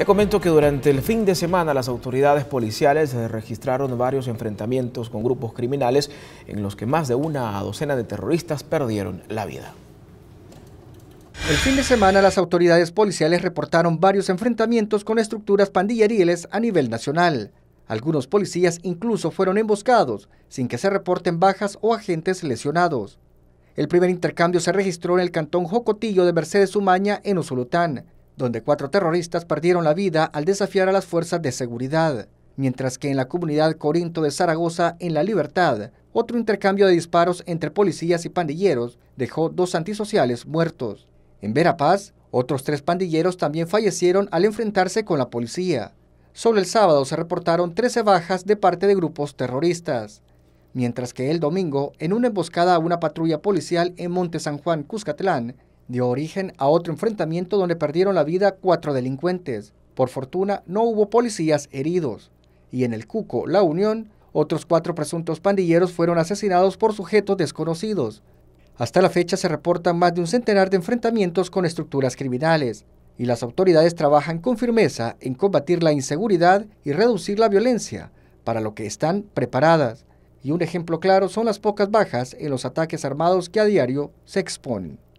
Te comento que durante el fin de semana las autoridades policiales registraron varios enfrentamientos con grupos criminales en los que más de una docena de terroristas perdieron la vida. El fin de semana las autoridades policiales reportaron varios enfrentamientos con estructuras pandilleriles a nivel nacional. Algunos policías incluso fueron emboscados, sin que se reporten bajas o agentes lesionados. El primer intercambio se registró en el cantón Jocotillo de Mercedes Umaña, en Usulután, donde cuatro terroristas perdieron la vida al desafiar a las fuerzas de seguridad, mientras que en la comunidad Corinto de Zaragoza, en La Libertad, otro intercambio de disparos entre policías y pandilleros dejó dos antisociales muertos. En Verapaz, otros tres pandilleros también fallecieron al enfrentarse con la policía. Solo el sábado se reportaron 13 bajas de parte de grupos terroristas. Mientras que el domingo, en una emboscada a una patrulla policial en Monte San Juan, Cuscatlán, dio origen a otro enfrentamiento donde perdieron la vida cuatro delincuentes. Por fortuna, no hubo policías heridos. Y en el Cuco, La Unión, otros cuatro presuntos pandilleros fueron asesinados por sujetos desconocidos. Hasta la fecha se reportan más de un centenar de enfrentamientos con estructuras criminales, y las autoridades trabajan con firmeza en combatir la inseguridad y reducir la violencia, para lo que están preparadas. Y un ejemplo claro son las pocas bajas en los ataques armados que a diario se exponen.